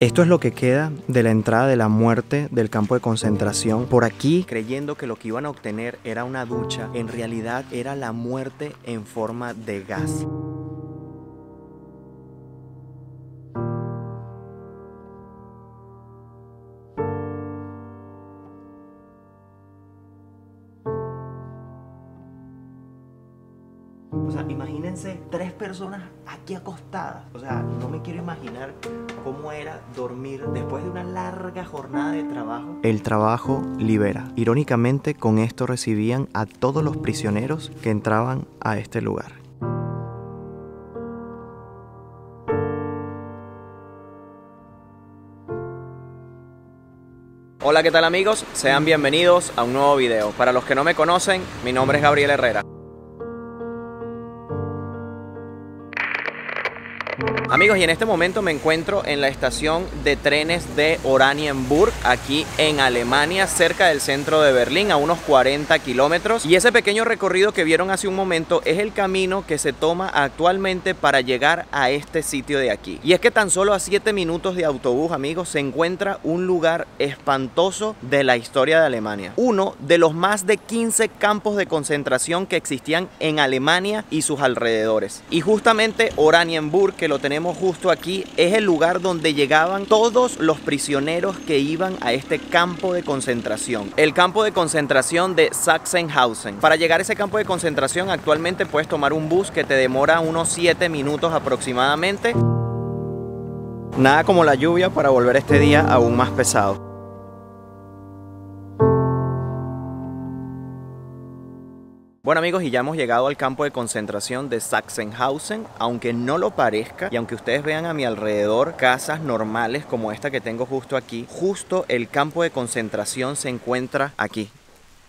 Esto es lo que queda de la entrada de la muerte del campo de concentración. Por aquí, creyendo que lo que iban a obtener era una ducha, en realidad era la muerte en forma de gas. tres personas aquí acostadas. O sea, no me quiero imaginar cómo era dormir después de una larga jornada de trabajo. El trabajo libera. Irónicamente, con esto recibían a todos los prisioneros que entraban a este lugar. Hola, ¿qué tal amigos? Sean bienvenidos a un nuevo video. Para los que no me conocen, mi nombre es Gabriel Herrera. Amigos, y en este momento me encuentro en la estación de trenes de Oranienburg, aquí en Alemania, cerca del centro de Berlín, a unos 40 kilómetros. Y ese pequeño recorrido que vieron hace un momento es el camino que se toma actualmente para llegar a este sitio de aquí. Y es que tan solo a 7 minutos de autobús, amigos, se encuentra un lugar espantoso de la historia de Alemania. Uno de los más de 15 campos de concentración que existían en Alemania y sus alrededores. Y justamente Oranienburg, que lo tenemos justo aquí es el lugar donde llegaban todos los prisioneros que iban a este campo de concentración. El campo de concentración de Sachsenhausen. Para llegar a ese campo de concentración actualmente puedes tomar un bus que te demora unos 7 minutos aproximadamente. Nada como la lluvia para volver este día aún más pesado. Bueno amigos, y ya hemos llegado al campo de concentración de Sachsenhausen, aunque no lo parezca y aunque ustedes vean a mi alrededor casas normales como esta que tengo justo aquí, justo el campo de concentración se encuentra aquí,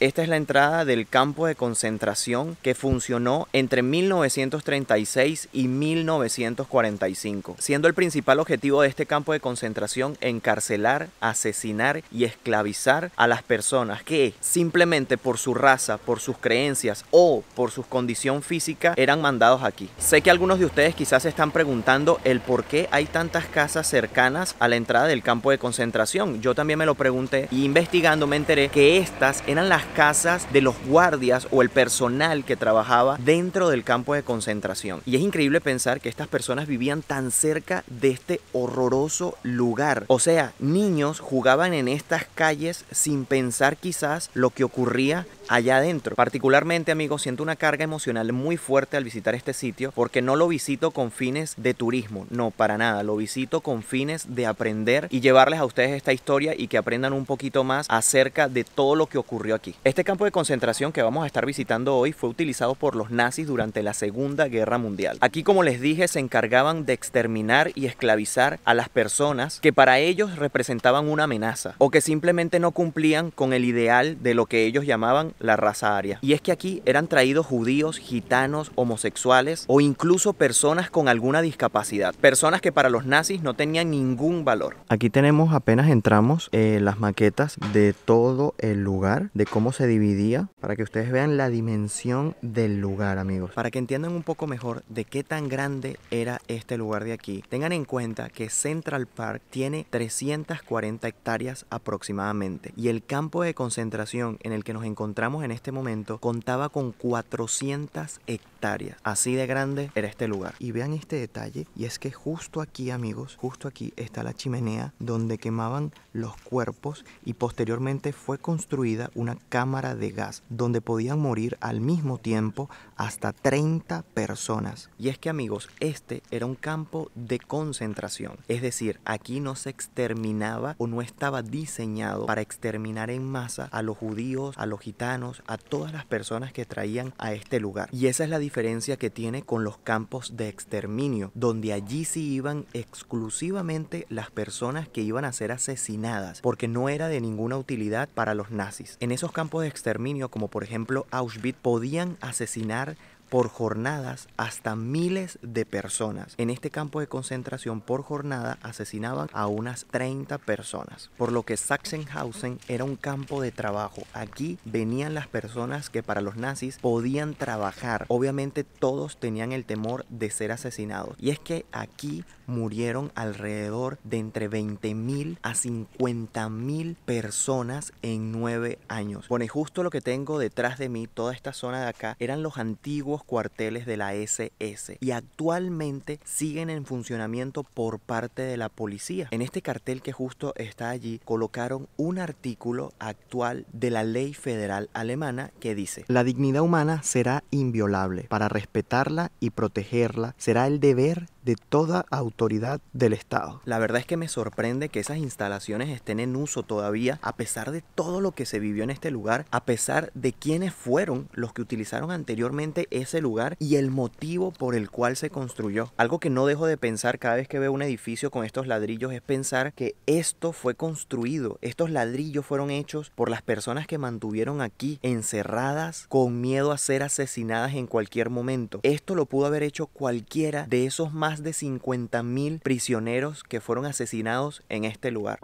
esta es la entrada del campo de concentración que funcionó entre 1936 y 1945, siendo el principal objetivo de este campo de concentración encarcelar, asesinar y esclavizar a las personas que simplemente por su raza, por sus creencias o por su condición física eran mandados aquí. Sé que algunos de ustedes quizás se están preguntando el por qué hay tantas casas cercanas a la entrada del campo de concentración. Yo también me lo pregunté y investigando me enteré que estas eran las casas de los guardias o el personal que trabajaba dentro del campo de concentración. Y es increíble pensar que estas personas vivían tan cerca de este horroroso lugar. O sea, niños jugaban en estas calles sin pensar quizás lo que ocurría allá adentro. Particularmente, amigos, siento una carga emocional muy fuerte al visitar este sitio porque no lo visito con fines de turismo, no, para nada, lo visito con fines de aprender y llevarles a ustedes esta historia y que aprendan un poquito más acerca de todo lo que ocurrió aquí. Este campo de concentración que vamos a estar visitando hoy fue utilizado por los nazis durante la Segunda Guerra Mundial. Aquí, como les dije, se encargaban de exterminar y esclavizar a las personas que para ellos representaban una amenaza o que simplemente no cumplían con el ideal de lo que ellos llamaban la raza aria. Y es que aquí eran traídos judíos, gitanos, homosexuales o incluso personas con alguna discapacidad. Personas que para los nazis no tenían ningún valor. Aquí tenemos apenas entramos eh, las maquetas de todo el lugar, de cómo se dividía, para que ustedes vean la dimensión del lugar, amigos. Para que entiendan un poco mejor de qué tan grande era este lugar de aquí, tengan en cuenta que Central Park tiene 340 hectáreas aproximadamente y el campo de concentración en el que nos encontramos en este momento contaba con 400 hectáreas. Así de grande era este lugar. Y vean este detalle, y es que justo aquí, amigos, justo aquí está la chimenea donde quemaban los cuerpos y posteriormente fue construida una cámara de gas donde podían morir al mismo tiempo hasta 30 personas. Y es que amigos, este era un campo de concentración, es decir, aquí no se exterminaba o no estaba diseñado para exterminar en masa a los judíos, a los gitanos, a todas las personas que traían a este lugar. Y esa es la diferencia que tiene con los campos de exterminio, donde allí sí iban exclusivamente las personas que iban a ser asesinadas, porque no era de ninguna utilidad para los nazis. En esos campos de exterminio, como por ejemplo Auschwitz, podían asesinar por jornadas hasta miles de personas. En este campo de concentración por jornada asesinaban a unas 30 personas, por lo que Sachsenhausen era un campo de trabajo. Aquí venían las personas que para los nazis podían trabajar. Obviamente todos tenían el temor de ser asesinados. Y es que aquí murieron alrededor de entre 20.000 a 50.000 personas en 9 años. Pone justo lo que tengo detrás de mí, toda esta zona de acá, eran los antiguos cuarteles de la SS y actualmente siguen en funcionamiento por parte de la policía. En este cartel que justo está allí colocaron un artículo actual de la ley federal alemana que dice, la dignidad humana será inviolable. Para respetarla y protegerla será el deber de toda autoridad del Estado. La verdad es que me sorprende que esas instalaciones estén en uso todavía, a pesar de todo lo que se vivió en este lugar, a pesar de quiénes fueron los que utilizaron anteriormente ese lugar y el motivo por el cual se construyó. Algo que no dejo de pensar cada vez que veo un edificio con estos ladrillos es pensar que esto fue construido, estos ladrillos fueron hechos por las personas que mantuvieron aquí encerradas con miedo a ser asesinadas en cualquier momento. Esto lo pudo haber hecho cualquiera de esos más de de 50.000 prisioneros que fueron asesinados en este lugar.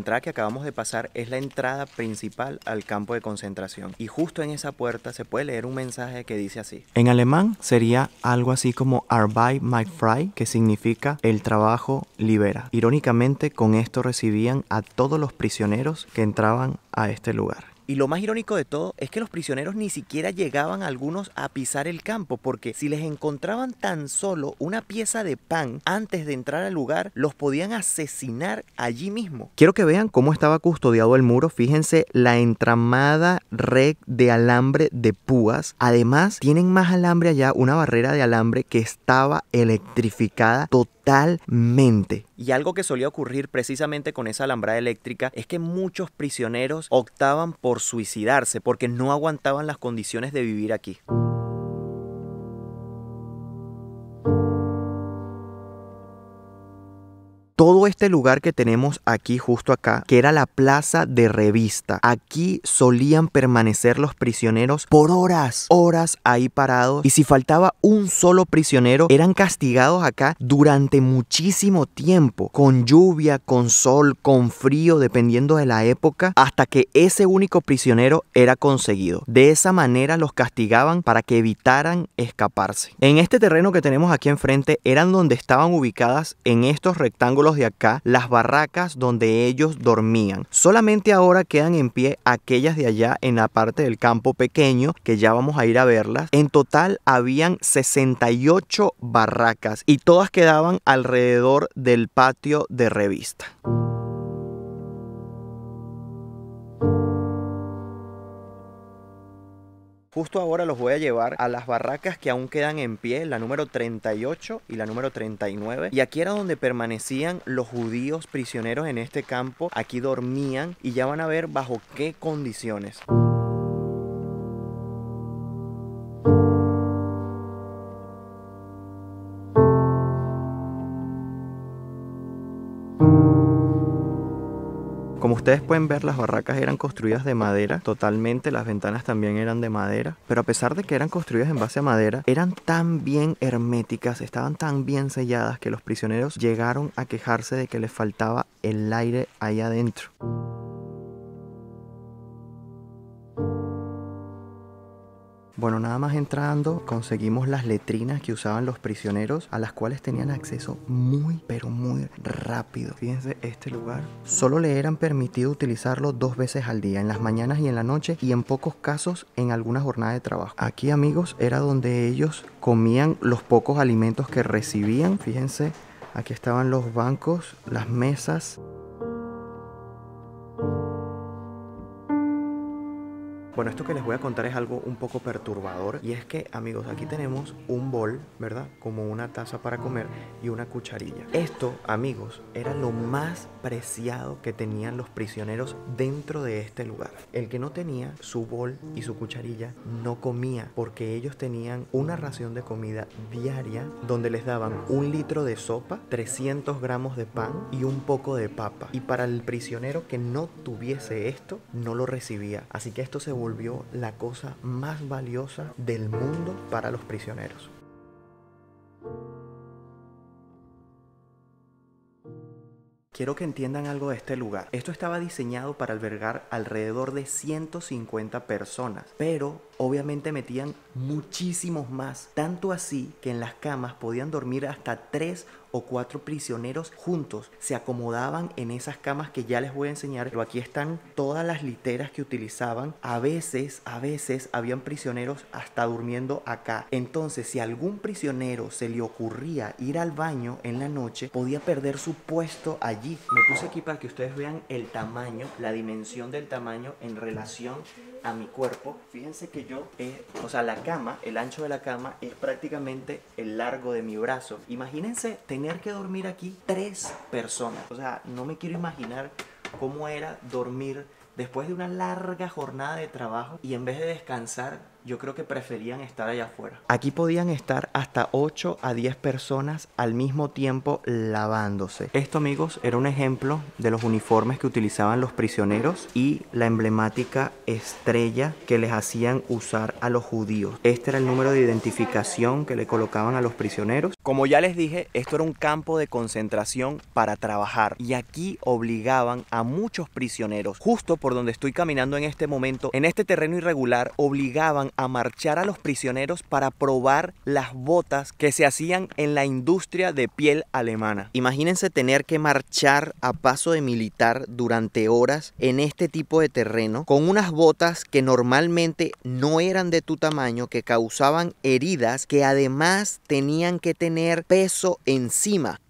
entrada que acabamos de pasar es la entrada principal al campo de concentración y justo en esa puerta se puede leer un mensaje que dice así. En alemán sería algo así como Arbeit macht frei, que significa el trabajo libera. Irónicamente con esto recibían a todos los prisioneros que entraban a este lugar. Y lo más irónico de todo es que los prisioneros ni siquiera llegaban algunos a pisar el campo, porque si les encontraban tan solo una pieza de pan antes de entrar al lugar, los podían asesinar allí mismo. Quiero que vean cómo estaba custodiado el muro. Fíjense la entramada red de alambre de púas. Además, tienen más alambre allá, una barrera de alambre que estaba electrificada totalmente totalmente. Y algo que solía ocurrir precisamente con esa alambrada eléctrica es que muchos prisioneros optaban por suicidarse porque no aguantaban las condiciones de vivir aquí. todo este lugar que tenemos aquí justo acá, que era la plaza de revista. Aquí solían permanecer los prisioneros por horas, horas ahí parados. Y si faltaba un solo prisionero, eran castigados acá durante muchísimo tiempo, con lluvia, con sol, con frío, dependiendo de la época, hasta que ese único prisionero era conseguido. De esa manera los castigaban para que evitaran escaparse. En este terreno que tenemos aquí enfrente eran donde estaban ubicadas en estos rectángulos de las barracas donde ellos dormían. Solamente ahora quedan en pie aquellas de allá en la parte del campo pequeño, que ya vamos a ir a verlas. En total habían 68 barracas y todas quedaban alrededor del patio de revista. Justo ahora los voy a llevar a las barracas que aún quedan en pie, la número 38 y la número 39. Y aquí era donde permanecían los judíos prisioneros en este campo. Aquí dormían y ya van a ver bajo qué condiciones. ustedes pueden ver, las barracas eran construidas de madera totalmente, las ventanas también eran de madera, pero a pesar de que eran construidas en base a madera, eran tan bien herméticas, estaban tan bien selladas que los prisioneros llegaron a quejarse de que les faltaba el aire ahí adentro. Bueno, nada más entrando, conseguimos las letrinas que usaban los prisioneros, a las cuales tenían acceso muy, pero muy rápido. Fíjense este lugar. Solo le eran permitido utilizarlo dos veces al día, en las mañanas y en la noche, y en pocos casos en alguna jornada de trabajo. Aquí, amigos, era donde ellos comían los pocos alimentos que recibían. Fíjense, aquí estaban los bancos, las mesas. que les voy a contar es algo un poco perturbador y es que amigos aquí tenemos un bol, ¿verdad? Como una taza para comer y una cucharilla. Esto amigos era lo más preciado que tenían los prisioneros dentro de este lugar. El que no tenía su bol y su cucharilla no comía porque ellos tenían una ración de comida diaria donde les daban un litro de sopa, 300 gramos de pan y un poco de papa. Y para el prisionero que no tuviese esto, no lo recibía. Así que esto se volvió la cosa más valiosa del mundo para los prisioneros. Quiero que entiendan algo de este lugar. Esto estaba diseñado para albergar alrededor de 150 personas, pero obviamente metían muchísimos más, tanto así que en las camas podían dormir hasta tres o cuatro prisioneros juntos se acomodaban en esas camas que ya les voy a enseñar, pero aquí están todas las literas que utilizaban. A veces, a veces habían prisioneros hasta durmiendo acá. Entonces, si algún prisionero se le ocurría ir al baño en la noche, podía perder su puesto allí. Me puse aquí para que ustedes vean el tamaño, la dimensión del tamaño en relación a mi cuerpo, fíjense que yo, o sea, la cama, el ancho de la cama es prácticamente el largo de mi brazo. Imagínense tener que dormir aquí tres personas. O sea, no me quiero imaginar cómo era dormir después de una larga jornada de trabajo y en vez de descansar, yo creo que preferían estar allá afuera. Aquí podían estar hasta 8 a 10 personas al mismo tiempo lavándose. Esto amigos era un ejemplo de los uniformes que utilizaban los prisioneros y la emblemática estrella que les hacían usar a los judíos. Este era el número de identificación que le colocaban a los prisioneros. Como ya les dije, esto era un campo de concentración para trabajar y aquí obligaban a muchos prisioneros justo por donde estoy caminando en este momento, en este terreno irregular, obligaban a marchar a los prisioneros para probar las botas que se hacían en la industria de piel alemana. Imagínense tener que marchar a paso de militar durante horas en este tipo de terreno con unas botas que normalmente no eran de tu tamaño, que causaban heridas, que además tenían que tener peso encima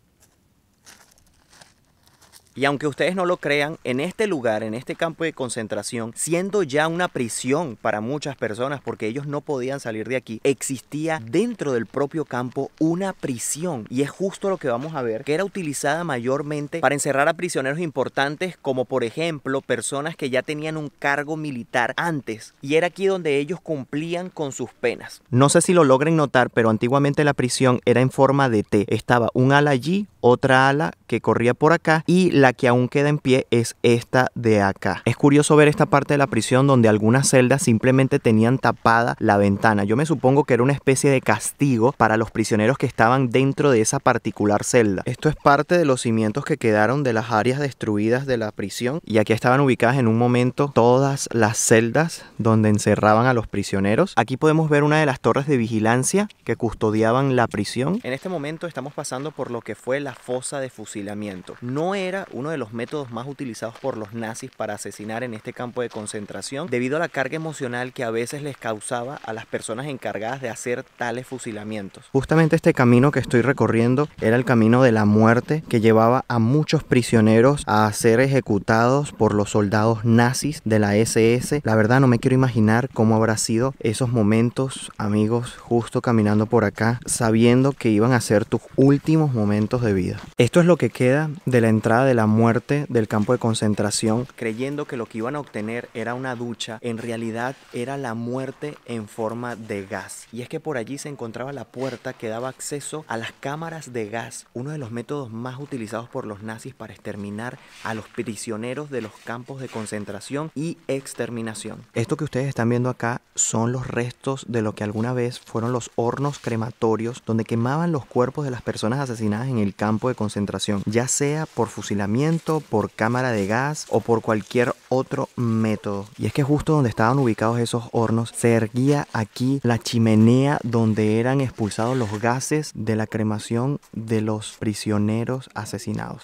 y aunque ustedes no lo crean, en este lugar, en este campo de concentración, siendo ya una prisión para muchas personas porque ellos no podían salir de aquí, existía dentro del propio campo una prisión. Y es justo lo que vamos a ver, que era utilizada mayormente para encerrar a prisioneros importantes como por ejemplo personas que ya tenían un cargo militar antes. Y era aquí donde ellos cumplían con sus penas. No sé si lo logren notar, pero antiguamente la prisión era en forma de T. Estaba un ala allí, otra ala que corría por acá y la que aún queda en pie es esta de acá. Es curioso ver esta parte de la prisión donde algunas celdas simplemente tenían tapada la ventana. Yo me supongo que era una especie de castigo para los prisioneros que estaban dentro de esa particular celda. Esto es parte de los cimientos que quedaron de las áreas destruidas de la prisión y aquí estaban ubicadas en un momento todas las celdas donde encerraban a los prisioneros. Aquí podemos ver una de las torres de vigilancia que custodiaban la prisión. En este momento estamos pasando por lo que fue la fosa de fusilamiento. No era uno de los métodos más utilizados por los nazis para asesinar en este campo de concentración debido a la carga emocional que a veces les causaba a las personas encargadas de hacer tales fusilamientos. Justamente este camino que estoy recorriendo era el camino de la muerte que llevaba a muchos prisioneros a ser ejecutados por los soldados nazis de la SS. La verdad no me quiero imaginar cómo habrá sido esos momentos, amigos, justo caminando por acá, sabiendo que iban a ser tus últimos momentos de vida esto es lo que queda de la entrada de la muerte del campo de concentración, creyendo que lo que iban a obtener era una ducha, en realidad era la muerte en forma de gas. Y es que por allí se encontraba la puerta que daba acceso a las cámaras de gas, uno de los métodos más utilizados por los nazis para exterminar a los prisioneros de los campos de concentración y exterminación. Esto que ustedes están viendo acá son los restos de lo que alguna vez fueron los hornos crematorios donde quemaban los cuerpos de las personas asesinadas en el campo campo de concentración, ya sea por fusilamiento, por cámara de gas o por cualquier otro método. Y es que justo donde estaban ubicados esos hornos, se erguía aquí la chimenea donde eran expulsados los gases de la cremación de los prisioneros asesinados.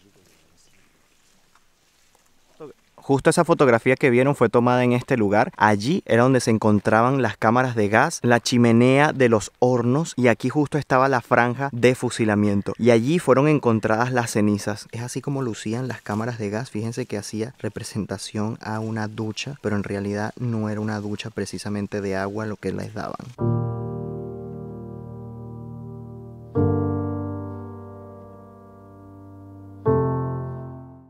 Justo esa fotografía que vieron fue tomada en este lugar. Allí era donde se encontraban las cámaras de gas, la chimenea de los hornos y aquí justo estaba la franja de fusilamiento. Y allí fueron encontradas las cenizas. Es así como lucían las cámaras de gas. Fíjense que hacía representación a una ducha, pero en realidad no era una ducha precisamente de agua lo que les daban.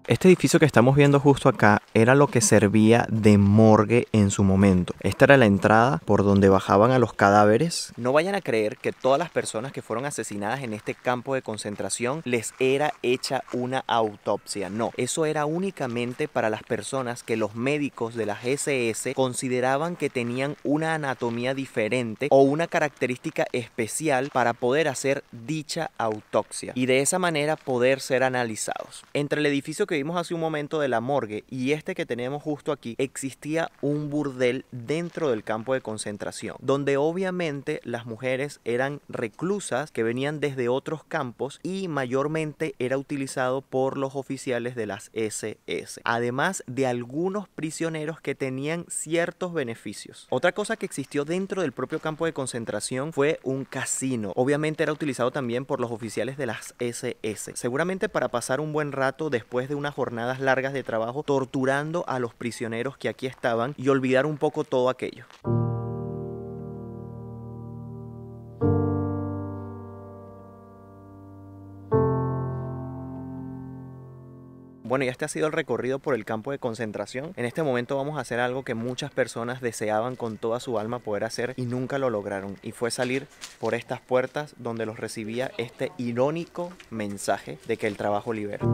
Este edificio que estamos viendo justo acá era lo que servía de morgue en su momento. Esta era la entrada por donde bajaban a los cadáveres. No vayan a creer que todas las personas que fueron asesinadas en este campo de concentración les era hecha una autopsia. No, eso era únicamente para las personas que los médicos de la SS consideraban que tenían una anatomía diferente o una característica especial para poder hacer dicha autopsia y de esa manera poder ser analizados. Entre el edificio que vimos hace un momento de la morgue y este que tenemos justo aquí, existía un burdel dentro del campo de concentración, donde obviamente las mujeres eran reclusas que venían desde otros campos y mayormente era utilizado por los oficiales de las SS, además de algunos prisioneros que tenían ciertos beneficios. Otra cosa que existió dentro del propio campo de concentración fue un casino. Obviamente era utilizado también por los oficiales de las SS, seguramente para pasar un buen rato después de un jornadas largas de trabajo torturando a los prisioneros que aquí estaban y olvidar un poco todo aquello. Bueno, ya este ha sido el recorrido por el campo de concentración. En este momento vamos a hacer algo que muchas personas deseaban con toda su alma poder hacer y nunca lo lograron. Y fue salir por estas puertas donde los recibía este irónico mensaje de que el trabajo libera.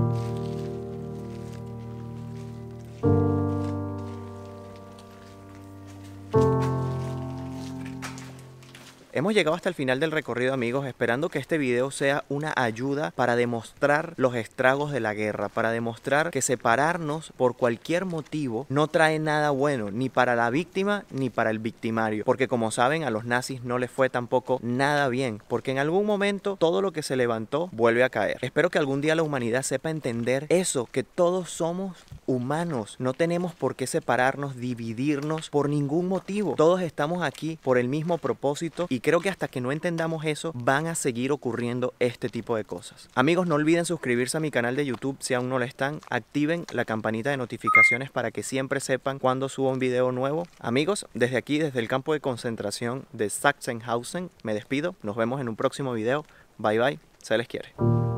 Hemos llegado hasta el final del recorrido amigos, esperando que este video sea una ayuda para demostrar los estragos de la guerra, para demostrar que separarnos por cualquier motivo no trae nada bueno, ni para la víctima ni para el victimario, porque como saben a los nazis no les fue tampoco nada bien, porque en algún momento todo lo que se levantó vuelve a caer. Espero que algún día la humanidad sepa entender eso, que todos somos humanos, no tenemos por qué separarnos, dividirnos por ningún motivo, todos estamos aquí por el mismo propósito y que creo que hasta que no entendamos eso, van a seguir ocurriendo este tipo de cosas. Amigos, no olviden suscribirse a mi canal de YouTube si aún no lo están. Activen la campanita de notificaciones para que siempre sepan cuando subo un video nuevo. Amigos, desde aquí, desde el campo de concentración de Sachsenhausen, me despido. Nos vemos en un próximo video. Bye bye. Se les quiere.